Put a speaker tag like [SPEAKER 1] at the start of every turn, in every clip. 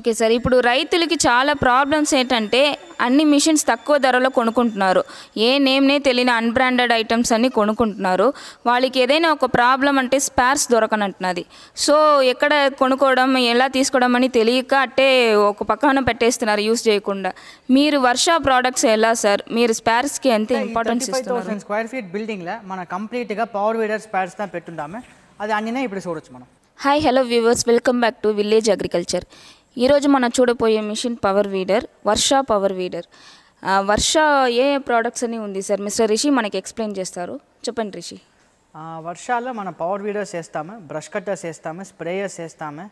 [SPEAKER 1] okay sir ఇప్పుడు రైతులకి చాలా ప్రాబ్లమ్స్ ఏంటంటే అన్ని మిషన్స్ తక్కువ ధరలో కొనుక్కుంటున్నారు ఏ నేమ్నే తెలియని అన్బ్రాండెడ్ ఐటమ్స్ అన్నీ కొనుక్కుంటున్నారు వాళ్ళకి ఏదైనా ఒక ప్రాబ్లం అంటే స్పార్స్ దొరకనంటున్నది సో ఎక్కడ కొనుక్కోవడం ఎలా తీసుకోవడం అని తెలియక అట్టే ఒక పక్కన పెట్టేస్తున్నారు యూస్ చేయకుండా మీరు వర్షా ప్రోడక్ట్స్ ఎలా సార్ మీరు స్పార్స్కి ఎంత ఇంపార్టెన్స్
[SPEAKER 2] స్క్వేర్ ఫీట్ బిల్డింగ్లో మనం కంప్లీట్గా పవర్ వీడర్ స్పార్స్ தான் అది అన్నీ ఇప్పుడు చూడొచ్చు మనం
[SPEAKER 1] hi hello viewers welcome back to village agriculture ఈరోజు మనం చూడబోయే machine power weeder Varsha power weeder Varsha ఏ ప్రోడక్ట్స్ అని ఉంది సార్ మిస్టర్ రిషి మనకి ఎక్స్ప్లెయిన్ చేస్తారు చెప్పండి రిషి
[SPEAKER 2] వర్షాల్లో మనం పవర్ వీడర్స్ వేస్తాము బ్రష్ కట్టర్స్ వేస్తాము స్ప్రేయర్స్ వేస్తాము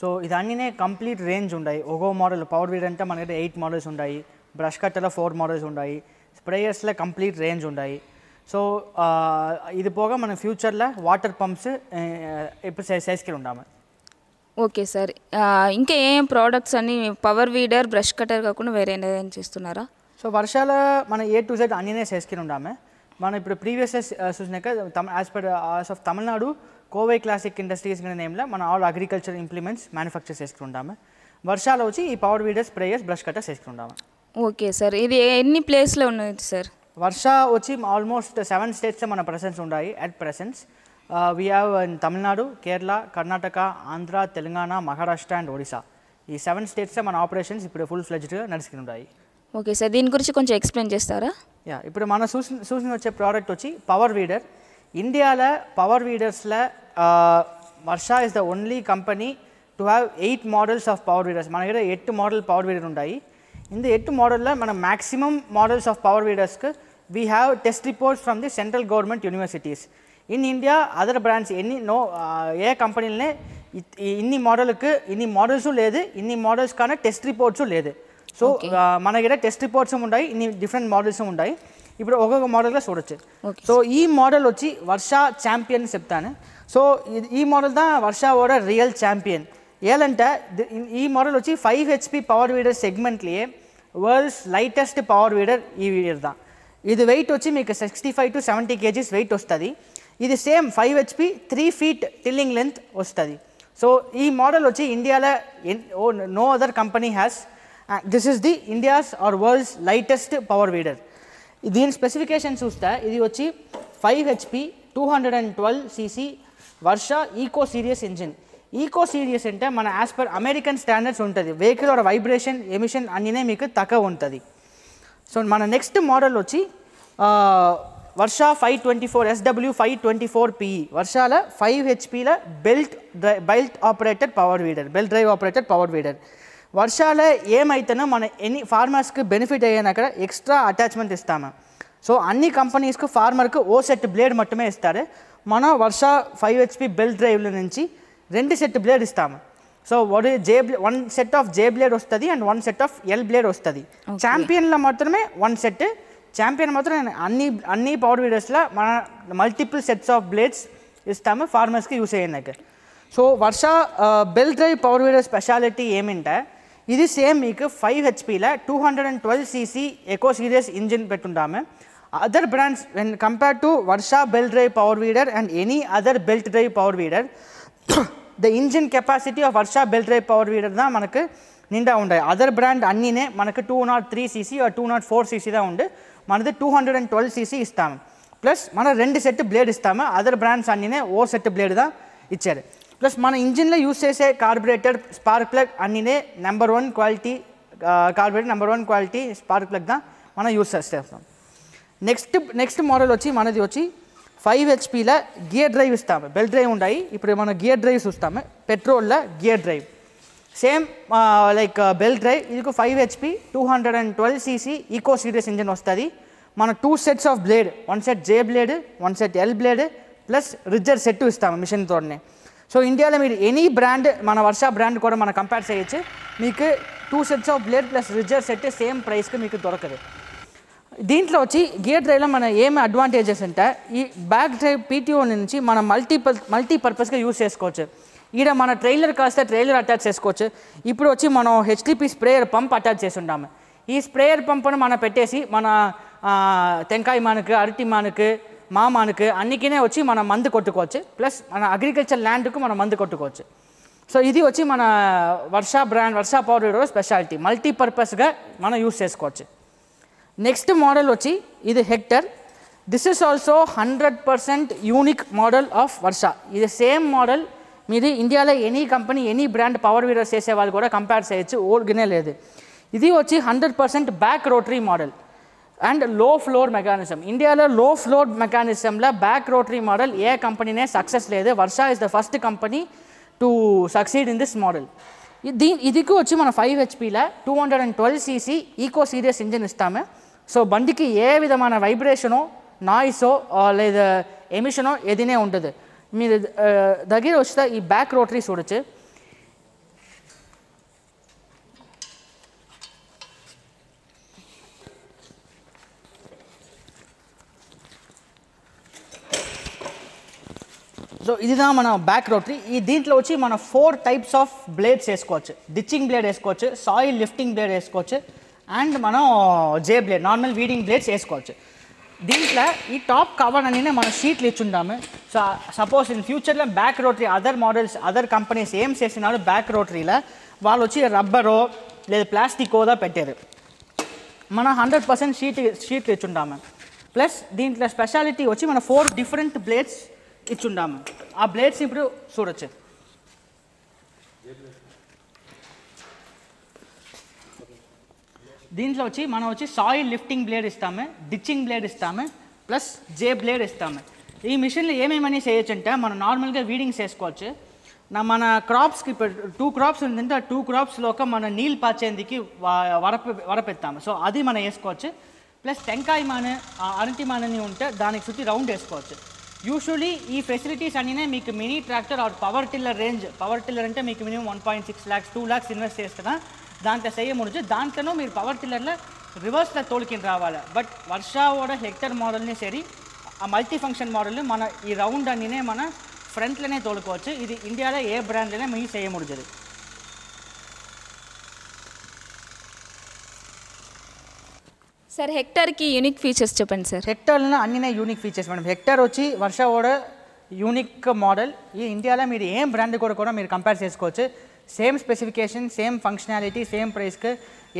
[SPEAKER 2] సో ఇదన్నీనే కంప్లీట్ రేంజ్ ఉన్నాయి ఒగో మోడల్ పవర్ వీడర్ అంటే మనకి ఎయిట్ మోడల్స్ ఉన్నాయి బ్రష్ కట్టర్లో ఫోర్ మోడల్స్ ఉన్నాయి స్ప్రేయర్స్లో కంప్లీట్ రేంజ్ ఉన్నాయి సో ఇది పోగా మనం ఫ్యూచర్లో వాటర్ పంప్స్ ఇప్పుడు సైజ్కి ఉండాము
[SPEAKER 1] ఓకే సార్ ఇంకా ఏం ప్రోడక్ట్స్ అన్ని పవర్ వీడర్ బ్రష్ కటర్ కాకుండా వేరే ఏదైనా చేస్తున్నారా
[SPEAKER 2] సో వర్షాల మన ఏ టు జెడ్ అన్నీనే చేసుకుని ఉండామే మనం ఇప్పుడు ప్రీవియస్ చూసినాక తమ as per as of Tamil Nadu Kovai classic industries అనే నేమ్లో మన ఆల్ అగ్రికల్చర్ ఇంప్లిమెంట్స్ మ్యానుఫ్యాక్చర్ చేసుకుని ఉండాము వర్షాలు వచ్చి ఈ power weeder sprayers brush cutters చేసుకుని ఉండాము ఓకే సార్ ఇది ఎన్ని ప్లేస్లో ఉన్నది సార్ వర్ష వచ్చి ఆల్మోస్ట్ సెవెన్ స్టేట్స్లో మన ప్రెసెన్స్ ఉన్నాయి at presence we uh, have in Tamil Nadu, Kerala, Karnataka, Andhra, Telangana, Maharashtra and ఈ సెవెన్ స్టేట్సే మన ఆపరేషన్స్ ఇప్పుడు ఫుల్ ఫ్లెజ్డ్గా నడుచుకుంటాయి
[SPEAKER 1] ఓకే సార్ దీని గురించి కొంచెం ఎక్స్ప్లెయిన్ చేస్తారా
[SPEAKER 2] యా ఇప్పుడు మనం చూసి సూచన వచ్చే ప్రోడక్ట్ వచ్చి పవర్ వీడర్ ఇండియాల పవర్ వీడర్స్లో Varsha is the only company to have eight models of power weeders మన దగ్గర ఎట్టు మోడల్ పవర్ వీడర్ ఉంటాయి ఇందు எட்டு మోడల్లో நம்ம மேக்ஸிமம் మోడల్స్ ఆఫ్ పవర్ వీడర్స్కి we have test reports from the central government universities in India other brands ఎన్ని నో ఏ కంపెనీలనే ఇన్ని మోడల్కి ఇన్ని మోడల్స్ లేదు ఇన్ని మోడల్స్ కానీ టెస్ట్ రిపోర్ట్స్ లేదు సో మన దగ్గర టెస్ట్ రిపోర్ట్స్ ఉన్నాయి ఇన్ని డిఫరెంట్ మోడల్స్ ఉన్నాయి ఇప్పుడు ఒక్కొక్క మోడల్గా చూడొచ్చు సో ఈ మోడల్ వచ్చి వర్ష ఛాంపియన్ చెప్తాను సో ఈ మోడల్ దా వర్షాவோడ రియల్ ఛాంపియన్ ఏలంటే ఈ మోడల్ వచ్చి ఫైవ్ హెచ్పి పవర్ వీడర్ సెగ్మెంట్లే வேர்ல்ட்ஸ் லைட்டெస్ట్ పవర్ వీడర్ ఈ వీడర్ దా ఇది వెయిట్ వచ్చి మీకు sixty five to seventy KGs weight వస్తుంది ఇది same five HP three feet tilling length వస్తుంది సో ఈ మోడల్ వచ్చి ఇండియాలో no other company has this is the India's or world's lightest power weeder దీని స్పెసిఫికేషన్ చూస్తే ఇది వచ్చి five HP two hundred and twelve CC Varsha eco series engine eco series అంటే మన యాజ్ పర్ అమెరికన్ స్టాండర్డ్స్ ఉంటుంది vehicle or vibration emission అన్నీనే మీకు తక్కువ ఉంటుంది సో మన నెక్స్ట్ మోడల్ వచ్చి uh, Varsha five twenty four SW five twenty four PE வர்ஷாவில் ஃபைவ் ஹெச்பியில் belt drive belt operated power weeder belt drive operated power weeder వర్షాల ఏమైతేనో మన ఎన్ని ఫార్మర్స్కి బెనిఫిట్ అయ్యాక ఎక్స్ట్రా అటాచ్మెంట్ ఇస్తాము సో అన్ని కంపెనీస్కి ఫార్మర్కి ఓ సెట్ బ్లేడ్ మట్టుమే ఇస్తారు మనం వర్ష ఫైవ్ హెచ్పి బెల్ డ్రైవ్ల నుంచి రెండు సెట్ బ్లేడ్ ఇస్తాము సో ఒక J one set of J blade వస్తుంది and one set of L blade వస్తుంది ఛాంపియన్లో మాత్రమే వన్ సెట్ ఛాంపియన్ మాత్రం అన్ని అన్ని పవర్ వీడర్స్లో మన మల్టిపుల్ సెట్స్ ఆఫ్ బ్లేడ్స్ ఇస్తాము ఫార్మర్స్కి యూస్ అయ్యేందుకు so Varsha belt drive power weeder speciality ఏమింటే ఇది సేమ్ మీకు ఫైవ్ హెచ్పిలో two hundred and twelve CC eco series engine పెట్టుంటాము other brands when compare to Varsha belt drive power weeder and any other belt drive power weeder the engine capacity of Varsha belt drive power weeder தான் మనకు నిండా ఉండాయి other brand అన్నీనే మనకు two not three CC two not four CC தான் ఉండు మనది two hundred and twelve CC ఇస్తాము ప్లస్ మన రెండు సెట్ బ్లేడ్ ఇస్తాము అదర్ బ్రాండ్స్ అన్నీనే ఓ సెట్ బ్లేడ్దా ఇచ్చారు ప్లస్ మన ఇంజిన్లో యూస్ చేసే కార్బొరేటర్ స్పార్క్ ప్లగ్ అన్నీనే number one quality carburettor number one quality spark plug దా మనం యూస్ చేస్తాం నెక్స్ట్ నెక్స్ట్ మోడల్ వచ్చి మనది వచ్చి ఫైవ్ హెచ్పీలో గియర్ డ్రైవ్ ఇస్తాము బెల్ డ్రైవ్ ఉన్నాయి ఇప్పుడు మనం గియర్ డ్రైవ్స్ ఇస్తాము పెట్రోల్లో gear drive same like bell drive ఇది five HP two hundred and twelve CC eco series engine వస్తుంది మన two sets of blade one set J blade one set L blade plus రిజర్ set ఇస్తాము machine తోడనే so ఇండియాలో మీరు any brand మన వర్ష brand కూడా మనం కంపేర్ చేయొచ్చు మీకు two sets of blade plus రిజర్ సెట్ సేమ్ ప్రైస్కి మీకు దొరకదు దీంట్లో వచ్చి గేర్ డ్రైవ్లో మన ఏం అడ్వాంటేజెస్ అంటే ఈ బ్యాక్ డ్రైవ్ పీటీఓ నుంచి మనం మల్టీపల్ మల్టీపర్పస్గా యూస్ చేసుకోవచ్చు ఈడ మన ట్రైలర్ కాస్త ట్రైలర్ అటాచ్ చేసుకోవచ్చు ఇప్పుడు వచ్చి మనం హెచ్డిపి స్ప్రేయర్ పంప్ అటాచ్ చేసి ఉండాము ఈ స్ప్రేయర్ పంప్ను మనం పెట్టేసి మన తెంకాయ మానుకు అరటి మానుకు మామానుకు అన్నికినే వచ్చి మనం మందు కొట్టుకోవచ్చు ప్లస్ మన అగ్రికల్చర్ ల్యాండ్కు మనం మందు కొట్టుకోవచ్చు సో ఇది వచ్చి మన వర్షా బ్రాండ్ వర్షా పౌడర్ స్పెషాలిటీ మల్టీపర్పస్గా మనం యూస్ చేసుకోవచ్చు నెక్స్ట్ మోడల్ వచ్చి ఇది Hector this is also hundred percent unique model of Varsha ఇది సేమ్ మోడల్ మీరు ఇండియాలో any company any brand power weeders చేసేవాళ్ళు కూడా కంపేర్ చేయొచ్చు ఓల్గినే లేదు ఇది వచ్చి hundred percent back rotary model and low floor mechanism ఇండియాలో లో ఫ్లోర్ మెకానిజంలో బ్యాక్ రోటరీ మోడల్ ఏ కంపెనీనే సక్సెస్ లేదు Varsha is the first company to succeed in this model దీ ఇదికి వచ్చి మన ఫైవ్ హెచ్పీలో two hundred and twelve CC eco series engine ఇస్తాము సో బండికి ఏ విధమైన వైబ్రేషనో నాయిసో లేదా ఎమిషనో ఏదీనే ఉండదు మీరు దగ్గర వచ్చిన ఈ బ్యాక్ రోటరీ చూడొచ్చు సో ఇదిదా మన బ్యాక్ రోటరీ ఈ దీంట్లో వచ్చి మన ఫోర్ టైప్స్ ఆఫ్ బ్లేడ్స్ వేసుకోవచ్చు డిచ్చింగ్ బ్లేడ్ వేసుకోవచ్చు సాయిల్ లిఫ్టింగ్ బ్లేడ్ వేసుకోవచ్చు అండ్ మనం J blade normal weeding blades వేసుకోవచ్చు దీంట్లో ఈ టాప్ కవర్ మనం షీట్లు ఇచ్చుంటాము సో సపోజ్ ఇన్ ఫ్యూచర్లో back rotary other models other companies ఏం చేసినారు బ్యాక్ రోటరీలో వాళ్ళు వచ్చి రబ్బరో లేదా ప్లాస్టిక్ హోదా పెట్టారు మనం హండ్రెడ్ పర్సెంట్ షీట్ షీట్లు ఇచ్చుంటాము ప్లస్ దీంట్లో స్పెషాలిటీ వచ్చి మనం ఫోర్ డిఫరెంట్ బ్లేడ్స్ ఇచ్చుంటాము ఆ బ్లేడ్స్ ఇప్పుడు చూడొచ్చు దీంట్లో వచ్చి మనం వచ్చి సాయిల్ లిఫ్టింగ్ బ్లేడ్ ఇస్తాము డిచ్చింగ్ బ్లేడ్ ఇస్తాము ప్లస్ జే బ్లేడ్ ఇస్తాము ఈ మిషన్లో ఏమేమని చేయొచ్చు అంటే మనం నార్మల్గా వీడింగ్స్ వేసుకోవచ్చు నా మన క్రాప్స్కి ఇప్పుడు టూ క్రాప్స్ ఉందంటే ఆ టూ ఒక మన నీళ్ళు పాచేందుకు వరప వరపెత్తాము సో అది మనం వేసుకోవచ్చు ప్లస్ టెంకాయ మాన అరటి మానని ఉంటే దానికి చుట్టి రౌండ్ వేసుకోవచ్చు యూజువలీ ఈ ఫెసిలిటీస్ అన్నీనే మీకు mini tractor or power tiller range power tiller అంటే మీకు minimum one point six lakhs two lakhs invest చేస్తున్నా దాంట్లో చేయ ముడిచు దాంట్లోనూ మీరు పవర్ టిల్లర్ల రివర్స్లో తోలికిని రావాలి బట్ వర్షావోడ హెక్టర్ మోడల్ని సరి ఆ మల్టీ ఫంక్షన్ మోడల్ని మన ఈ రౌండ్ అన్నీనే మన ఫ్రంట్లోనే తోలుకోవచ్చు ఇది ఇండియాలో ఏ బ్రాండ్లోనే మీకు చేయ ముడిచదు
[SPEAKER 1] సార్ హెక్టర్కి యూనిక్ ఫీచర్స్ చెప్పండి సార్ హెక్టర్లో అన్ని యూనిక్ ఫీచర్స్ మేడం హెక్టర్
[SPEAKER 2] వచ్చి వర్ష ఓడ యూనిక్ మోడల్ ఈ ఇండియాలో మీరు ఏం బ్రాండ్ కూడా కూడా మీరు కంపేర్ చేసుకోవచ్చు same specification same functionality same ప్రైస్కి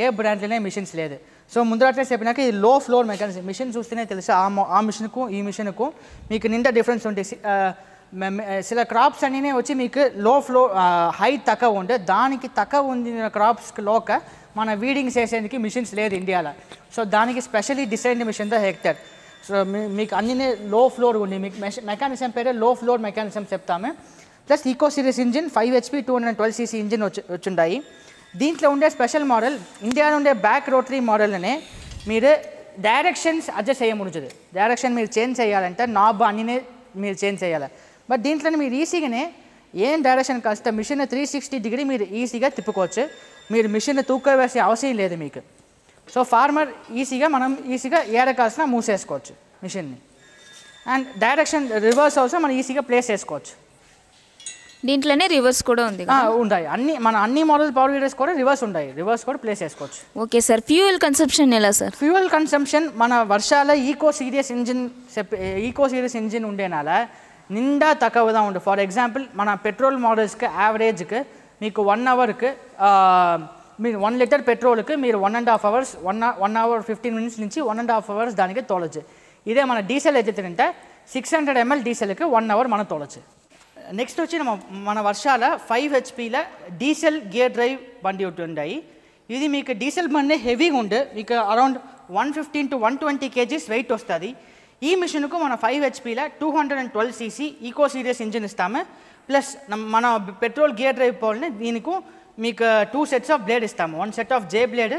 [SPEAKER 2] ఏ బ్రాండ్లోనే మిషన్స్ లేదు సో ముందరట్లే చెప్పినాక ఇది లో ఫ్లోర్ మెకానిజం మిషన్ చూస్తేనే తెలుసు ఆ ఆ మిషన్కు ఈ మిషన్కు మీకు నిండా డిఫరెన్స్ ఉంటాయి సిల క్రాప్స్ అన్నీ వచ్చి మీకు లో ఫ్లో హై తక్కువ ఉంటే దానికి తక్కువ ఉంది క్రాప్స్కి లోక మన వీడింగ్ చేసేందుకు మిషన్స్ లేదండి ఇండియాలో సో దానికి specially designed machine the Hector so మీకు అన్నినే లో ఫ్లోర్ ఉంది మీకు మెకానిజం పెడె లో ఫ్లోర్ మెకానిజం సెప్తామే ప్లస్ హికోసిరిస్ ఇంజిన్ 5హెచ్పి 212 సీసీ ఇంజిన్ వచ్చింది దీంట్లో ఉండ स्पेशल మోడల్ ఇండియా ఉండ బ్యాక్ రోటరీ మోడల్ నే మీరే డైరెక్షన్స్ అడ్జస్ట్ చేయి ముంచదు డైరెక్షన్ మీరు చేంజ్ చేయాలంటే నాబ్ అన్నినే మీరు చేంజ్ చేయాల బట్ దీంట్లోనే మీరు ఈజీగానే ఏ డైరెక్షన్ కస్టమర్ మిషన్ 360 డిగ్రీ మీరు ఈజీగా తిప్పకోవచ్చు మీరు మిషన్ తూకోవేసే అవసరం లేదు మీకు సో ఫార్మర్ ఈజీగా మనం ఈజీగా ఏడకాల్సిన మూసేసుకోవచ్చు మిషన్ని అండ్ డైరెక్షన్ రివర్స్ హౌస్ మనం ఈజీగా ప్లేస్ చేసుకోవచ్చు దీంట్లోనే రివర్స్ కూడా ఉంది ఉన్నాయి అన్ని మన అన్ని మోడల్ పవర్ వీడర్స్ కూడా రివర్స్ ఉన్నాయి రివర్స్ కూడా ప్లేస్ చేసుకోవచ్చు ఓకే సార్ ఫ్యూయల్ కన్సంప్షన్ ఎలా సార్ ఫ్యూయల్ కన్సంప్షన్ మన వర్షాల eco series engine eco series engine ఉండేనాల నిండా తక్కువగా ఉండు ఫర్ ఎగ్జాంపుల్ మన పెట్రోల్ మోడల్స్కి యావరేజ్కి మీకు వన్ అవర్కి మీరు వన్ లీటర్ పెట్రోల్కి మీరు one and half hours one one hour fifteen minutes నుంచి వన్ అండ్ హాఫ్ అవర్స్ దానికి తోలొచ్చు ఇదే మన డీజిల్ ఏదైతుంటే సిక్స్ హండ్రెడ్ ఎంఎల్ డీజిల్కి వన్ అవర్ మనం తోలొచ్చు నెక్స్ట్ వచ్చి మన మన వర్షాల ఫైవ్ హెచ్పిల డీజిల్ గేర్ డ్రైవ్ బండి ఒకటి ఉన్నాయి ఇది మీకు డీజిల్ బండి హెవీగా ఉండే మీకు around one fifteen to one twenty kgs weight వస్తుంది ఈ మిషన్కు మన ఫైవ్ హెచ్పిల two hundred and twelve CC eco series engine ఇస్తాము ప్లస్ మన పెట్రోల్ గేర్ డ్రైవ్ పోల్ని దీనికి మీకు టూ సెట్స్ ఆఫ్ బ్లేడ్ ఇస్తాము one set of J blade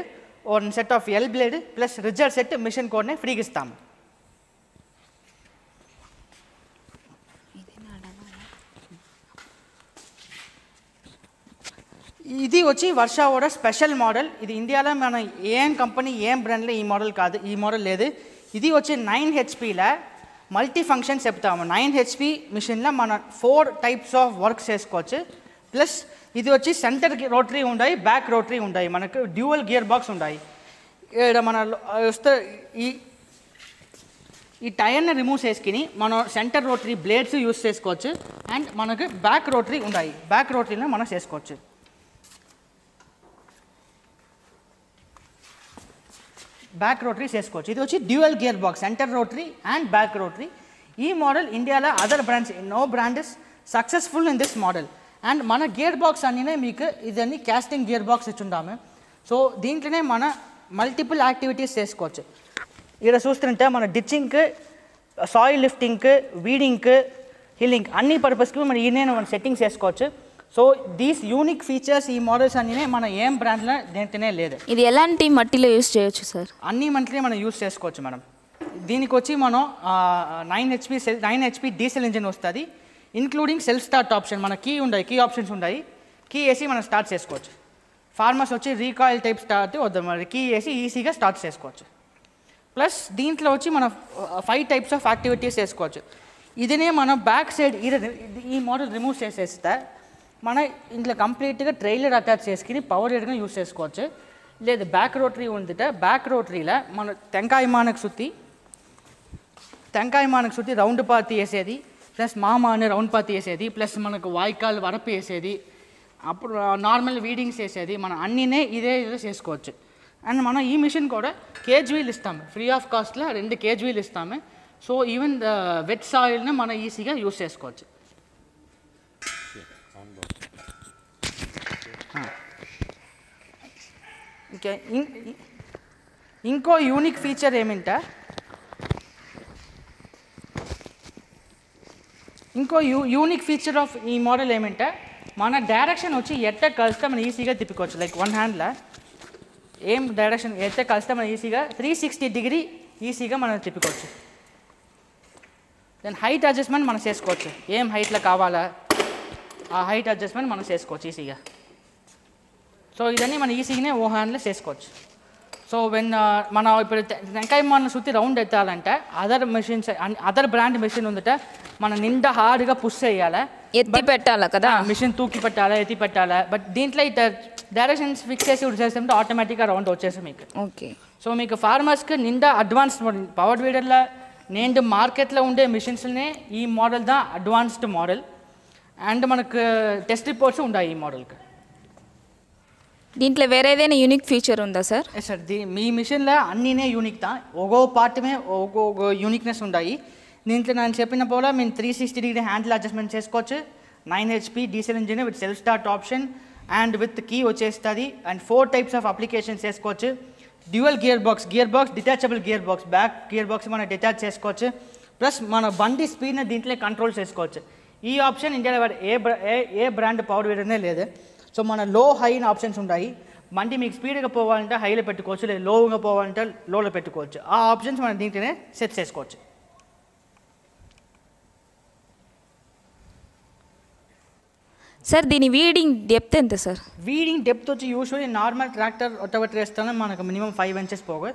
[SPEAKER 2] one set of L blade plus result set machine కోడ్ని ఫ్రీగా ఇస్తాము ఇది వచ్చి వర్షా ఓడ స్పెషల్ మోడల్ ఇది ఇండియాలో మన ఏం కంపెనీ ఏం బ్రాండ్లో ఈ మోడల్ కాదు ఈ మోడల్ లేదు ఇది వచ్చి నైన్ హెచ్పిలో మల్టీ ఫంక్షన్స్ చెప్తాము నైన్ హెచ్పి మిషన్లో మన ఫోర్ టైప్స్ ఆఫ్ వర్క్స్ చేసుకోవచ్చు ప్లస్ ఇది వచ్చి సెంటర్ రోటరీ ఉన్నాయి బ్యాక్ రోటరీ ఉన్నాయి మనకు డ్యూవల్ గియర్ బాక్స్ ఉన్నాయి ఇక్కడ మన వస్తే ఈ ఈ టైర్ని రిమూవ్ చేసుకుని మనం సెంటర్ రోటరీ బ్లేడ్స్ యూస్ చేసుకోవచ్చు అండ్ మనకు బ్యాక్ రోటరీ ఉన్నాయి బ్యాక్ రోటరీలో మనం చేసుకోవచ్చు బ్యాక్ రోటరీ చేసుకోవచ్చు ఇది వచ్చి dual gear box centre rotary and back rotary ఈ మోడల్ ఇండియాలో other brands no brand is successful in this model and మన గేర్ బాక్స్ అన్నీనే మీకు ఇదన్నీ క్యాస్టింగ్ గేర్ బాక్స్ ఇచ్చుంటాము సో దీంట్లోనే మన మల్టిపుల్ యాక్టివిటీస్ చేసుకోవచ్చు ఇక్కడ చూస్తుంటే మన డిచ్చింగ్కి సాయిల్ లిఫ్టింగ్కి వీడింగ్కి హిల్లింగ్ అన్ని పర్పస్కి మనం ఈయన మనం సెట్టింగ్స్ వేసుకోవచ్చు సో దీస్ యూనిక్ ఫీచర్స్ ఈ మోడల్స్ అన్నీ మన ఏం బ్రాండ్లో దేంటనే లేదు ఇది ఎలాంటి
[SPEAKER 1] మట్టిలో యూస్ చేయొచ్చు సార్
[SPEAKER 2] అన్ని మట్టిలో మనం యూస్ చేసుకోవచ్చు మేడం దీనికి వచ్చి మనం nine HP nine HP diesel engine వస్తుంది ఇంక్లూడింగ్ సెల్ఫ్ స్టార్ట్ ఆప్షన్ మన కీ ఉండయి కీ ఆప్షన్స్ ఉన్నాయి కీ వేసి మనం స్టార్ట్ చేసుకోవచ్చు ఫార్మర్స్ వచ్చి రీకాయిల్ టైప్ స్టార్ట్ వద్దు మరి కీ వేసి ఈజీగా స్టార్ట్ చేసుకోవచ్చు ప్లస్ దీంట్లో వచ్చి మనం ఫైవ్ టైప్స్ ఆఫ్ యాక్టివిటీస్ చేసుకోవచ్చు ఇదినే మనం బ్యాక్ సైడ్ ఈ మోడల్ రిమూవ్ చేసేస్తే మన ఇంట్లో కంప్లీట్గా ట్రైలర్ అటాచ్ చేసుకుని పవర్ ఎడ్గా యూస్ చేసుకోవచ్చు లేదు బ్యాక్ రోటరీ ఉందిట బ్యాక్ రోటరీలో మన టెంకాయ మానకు సుత్తి టెంకాయ మానకు సుత్తి రౌండ్ పాతి వేసేది ప్లస్ మామ అనే రౌండ్ పాతి వేసేది ప్లస్ మనకు వాయికాలు వరపు వేసేది అప్పుడు నార్మల్ వీడింగ్స్ వేసేది మనం అన్నీనే ఇదే ఇదే చేసుకోవచ్చు అండ్ మనం ఈ మిషన్ కూడా కేజ్ ఇస్తాము ఫ్రీ ఆఫ్ కాస్ట్లో రెండు కేజీవీలు ఇస్తాము సో ఈవెన్ ద వెట్ సాయిల్ని మనం ఈజీగా యూస్ చేసుకోవచ్చు ఇంకో యూనిక్ ఫీచర్ ఏమంటా ఇంకో యూనిక్ ఫీచర్ ఆఫ్ ఈ మోడల్ ఏమంటా మన డైరెక్షన్ వచ్చే ఎత్త కస్టమర్ ఈజీగా తిప్పకోవచ్చు లైక్ వన్ హ్యాండ్ ల ఎం డైరెక్షన్ ఎత్త కస్టమర్ ఈజీగా 360 డిగ్రీ ఈజీగా మన తిప్పకోవచ్చు దెన్ హైట్ అడ్జస్మెంట్ మన చేసుకోచ్చు ఎం హైట్ లా కావాలా ఆ హైట్ అడ్జస్మెంట్ మన చేసుకోచ్చు ఈజీగా సో ఇదన్నీ మనం ఈజీగానే ఓ హ్యాండ్లో చేసుకోవచ్చు సో వెన్ మన ఇప్పుడు టెంకాయ మన సుత్తి రౌండ్ ఎత్తాలంటే other machines other brand machine ఉందంటే మనం నిండా హార్డ్గా పుష్ చేయాలి ఎత్తి పెట్టాలి కదా మిషన్ తూకి పెట్టాలా ఎత్తి పెట్టాలా బట్ దీంట్లో ఇట్లా డైరెక్షన్స్ ఫిక్స్ చేసి చేస్తుంటే ఆటోమేటిక్గా రౌండ్ వచ్చేసి మీకు ఓకే సో మీకు ఫార్మర్స్కి నిండా అడ్వాన్స్ పవర్ వీడర్లో నేను మార్కెట్లో ఉండే మిషన్స్నే ఈ మోడల్ దా అడ్వాన్స్డ్ మోడల్ అండ్ మనకు టెస్ట్ రిపోర్ట్స్ ఉన్నాయి ఈ మోడల్కి
[SPEAKER 1] దీంట్లో వేరే ఏదైనా యూనిక్ ఫీచర్ ఉందా సార్ సార్ దీ మీ
[SPEAKER 2] మిషన్లో అన్నీనే యూనిక్ తా ఒక్కో పార్ట్మే ఒక్కొక్క యూనిక్నెస్ ఉన్నాయి దీంట్లో నేను చెప్పిన పోల మేము three sixty degree handle adjustment చేసుకోవచ్చు nine HP diesel engine with self start option and with key వచ్చేస్తుంది and four types of applications చేసుకోవచ్చు dual gear box gear box detachable gear box back gear box మనం detach చేసుకోవచ్చు plus మన బండి స్పీడ్ని దీంట్లో control చేసుకోవచ్చు ఈ ఆప్షన్ ఇండియాలో ఏ ఏ బ్రాండ్ పవర్ వీడనే లేదు సో మన లో హై అని ఆప్షన్స్ ఉంటాయి మంటి మీకు స్పీడ్గా పోవాలంటే హైలో పెట్టుకోవచ్చు లేదా లోగా పోవాలంటే లోలో పెట్టుకోవచ్చు ఆ ఆప్షన్స్ మనం దీంట్లోనే సెట్ చేసుకోవచ్చు
[SPEAKER 1] సార్ దీని వీడింగ్
[SPEAKER 2] డెప్త్ ఎంత సార్ వీడింగ్ డెప్త్ వచ్చి యూజువల్లీ నార్మల్ ట్రాక్టర్ ఒట్టబట్టి వేస్తానే మనకు మినిమం ఫైవ్ ఇంచెస్ పోగు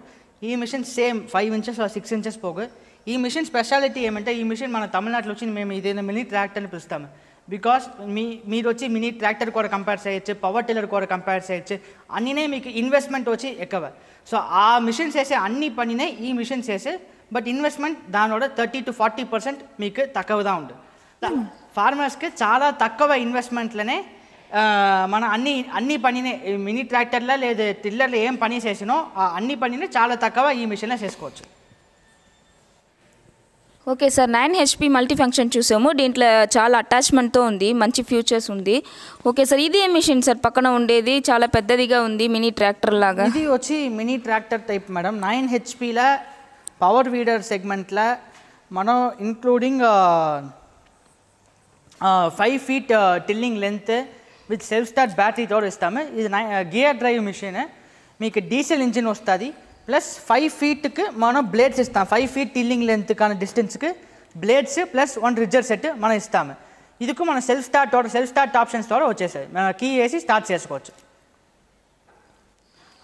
[SPEAKER 2] ఈ machine same five inches six inches పోగు ఈ మిషన్ స్పెషాలిటీ ఏమంటే ఈ మిషన్ మన తమిళనాడులో వచ్చి మేము ఇదేదో మినీ ట్రాక్టర్ అని పిలుస్తాము బికాస్ మీ మీరు వచ్చి మినీ ట్రాక్టర్ కూడా కంపేర్ చేయొచ్చు పవర్ టిల్లర్ కూడా కంపేర్ చేయొచ్చు అన్నీనే మీకు ఇన్వెస్ట్మెంట్ వచ్చి ఎక్కువ సో ఆ మిషన్స్ వేసే అన్ని పనినే ఈ మిషన్స్ వేసే బట్ ఇన్వెస్ట్మెంట్ దానివడ థర్టీ టు ఫార్టీ పర్సెంట్ మీకు తక్కువదా ఉంది ఫార్మర్స్కి చాలా తక్కువ ఇన్వెస్ట్మెంట్లనే మన అన్ని అన్ని పనిని మినీ ట్రాక్టర్లో లేదా టిల్లర్లో ఏం పని చేసినో ఆ అన్ని పనిని చాలా తక్కువ ఈ మిషన్లో చేసుకోవచ్చు
[SPEAKER 1] okay sir nine HP multi function చూసాము దీంట్లో చాలా అటాచ్మెంట్తో ఉంది మంచి ఫ్యూచర్స్ ఉంది ఓకే సార్ ఇది ఏ మిషన్ సార్ పక్కన ఉండేది చాలా పెద్దదిగా ఉంది మినీ ట్రాక్టర్ లాగా ఇది
[SPEAKER 2] వచ్చి mini tractor type madam nine హెచ్పిల పవర్ వీడర్ సెగ్మెంట్ల మనం including five feet tilling length with self start బ్యాటరీతో ఇస్తాము ఇది గియర్ డ్రైవ్ మిషన్ మీకు డీజిల్ ఇంజిన్ వస్తుంది ப்ளஸ் ஃபைவ் ஃபீட்டுக்கு మనం బ్లేడ్స్ ఇస్తాం ఫైవ్ ఫీట్ టిల్లింగ్ లెంత్ కానీ డిస్టెన్స్కి blades plus one ridger set మనం ఇస్తాము ఇదికు మనం self start self start options ద్వారా వచ్చేసాయి మనం కీ వేసి స్టార్ట్ చేసుకోవచ్చు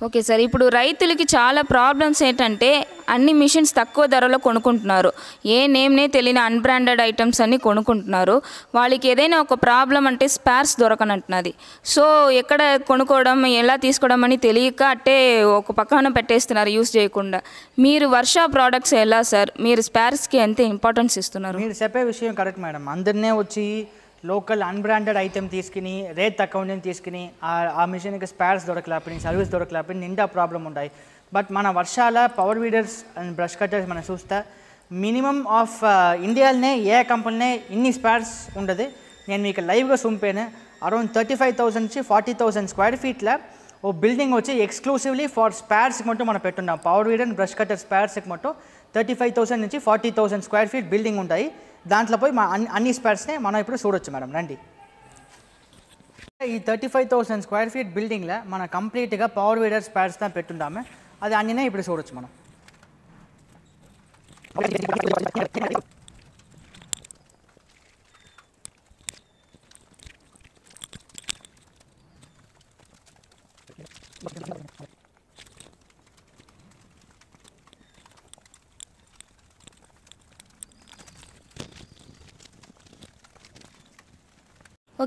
[SPEAKER 1] ఓకే సార్ ఇప్పుడు రైతులకి చాలా ప్రాబ్లమ్స్ ఏంటంటే అన్ని మిషన్స్ తక్కువ ధరలో కొనుక్కుంటున్నారు ఏ నేమ్నే తెలియని అన్బ్రాండెడ్ ఐటమ్స్ అన్ని కొనుక్కుంటున్నారు వాళ్ళకి ఏదైనా ఒక ప్రాబ్లం అంటే స్పార్స్ దొరకనంటున్నది సో ఎక్కడ కొనుక్కోవడం ఎలా తీసుకోవడం అని తెలియక అట్టే ఒక పక్కన పెట్టేస్తున్నారు యూస్ చేయకుండా మీరు వర్ష ప్రోడక్ట్స్ ఎలా సార్ మీరు స్పార్స్కి ఎంత ఇంపార్టెన్స్ ఇస్తున్నారు మీరు చెప్పే విషయం కరెక్ట్ మేడం అందరినే వచ్చి లోకల్ అన్బ్రాండెడ్ ఐటెం తీసుకుని రేట్ తక్కువ
[SPEAKER 2] తీసుకుని ఆ మిషన్కి స్పేర్స్ దొరకలేపని సర్వీస్ దొరకలేపని నిండా ప్రాబ్లం ఉంటాయి బట్ మన వర్షాల power weeders and brush cutters మనం చూస్తే మినిమం ఆఫ్ ఇండియాలోనే ఏ కంపెనీనే ఇన్ని స్పేర్స్ ఉండదు నేను మీకు లైవ్గా చూంపాను అరౌండ్ థర్టీ ఫైవ్ థౌసండ్ నుంచి ఫార్టీ థౌసండ్ స్క్వేర్ ఫీట్లో ఓ బిల్డింగ్ వచ్చి ఎక్స్క్లూసివ్లీ ఫార్ స్పేర్స్కి మట్టు మనం పెట్టున్నాం పవర్ వీడర్ బ్రష్ కట్టర్ స్పేర్స్కి మటు థర్టీ ఫైవ్ థౌసండ్ నుంచి forty thousand square feet building ఉంటాయి దాంట్లో పోయి మా అన్ని అన్ని స్పేర్స్ని మనం ఇప్పుడు చూడొచ్చు మేడం రండి ఈ thirty five thousand square feet బిల్డింగ్లో మనం కంప్లీట్గా పవర్ వీడర్ స్పేర్స్ தான் పెట్టుంటాము అది అన్నీనే ఇప్పుడు చూడొచ్చు మనం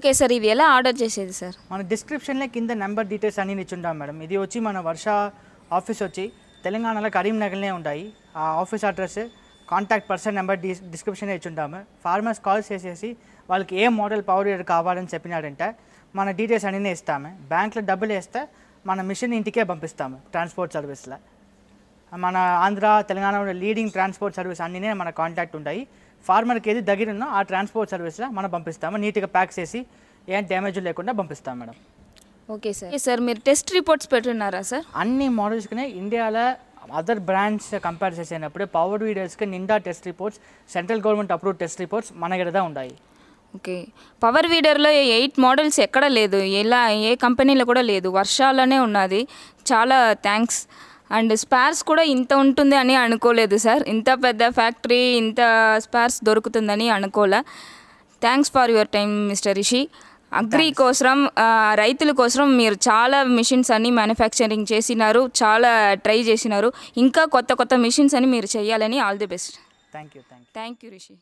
[SPEAKER 1] ఓకే సార్ ఇది ఎలా ఆర్డర్ చేసేది సార్
[SPEAKER 2] మన డిస్క్రిప్షన్లో కింద నెంబర్ డీటెయిల్స్ అన్నీ ఇచ్చుంటాం మేడం ఇది వచ్చి మన వర్ష ఆఫీస్ వచ్చి తెలంగాణలో కరీంనగర్లోనే ఉంటాయి ఆ office address contact person number the description ఇచ్చుంటాము ఫార్మర్స్ కాల్ చేసేసి వాళ్ళకి ఏ మోడల్ పవర్ ఇయర్ కావాలని చెప్పినాడంటే మన డీటెయిల్స్ అన్నీ ఇస్తాము బ్యాంక్లో డబ్బులు వేస్తే మన మిషన్ ఇంటికే పంపిస్తాము ట్రాన్స్పోర్ట్ సర్వీస్లో మన ఆంధ్ర తెలంగాణలో లీడింగ్ ట్రాన్స్పోర్ట్ సర్వీస్ అన్నీ మన కాంటాక్ట్ ఉంటాయి ఫార్మర్కి ఏది దగ్గర ఉన్నా ఆ ట్రాన్స్పోర్ట్ సర్వీస్లో మనం పంపిస్తాము నీట్గా ప్యాక్ చేసి ఏం డ్యామేజ్ లేకుండా పంపిస్తాం మేడం
[SPEAKER 1] ఓకే సార్ సార్ మీరు టెస్ట్ రిపోర్ట్స్ పెట్టున్నారా సార్ అన్ని మోడల్స్కి ఇండియాలో
[SPEAKER 2] అదర్ బ్రాండ్స్ కంపేర్ చేసేటప్పుడు పవర్ వీడియోస్కి నిండా test reports central government approve test reports మన దగ్గర ఉన్నాయి
[SPEAKER 1] ఓకే పవర్ వీడర్లో ఎయిట్ మోడల్స్ ఎక్కడ లేదు ఎలా ఏ కంపెనీలో కూడా లేదు వర్షాలనే ఉన్నది చాలా థ్యాంక్స్ అండ్ స్పార్స్ కూడా ఇంత ఉంటుంది అని అనుకోలేదు సార్ ఇంత పెద్ద ఫ్యాక్టరీ ఇంత స్పార్స్ దొరుకుతుందని అనుకోలే thanks for your time mister Rishi Agri కోసం రైతుల కోసం మీరు చాలా మిషన్స్ అన్ని మ్యానుఫ్యాక్చరింగ్ చేసినారు చాలా ట్రై చేసినారు ఇంకా కొత్త కొత్త మిషన్స్ అని మీరు చేయాలని all the best thank you thank you Rishi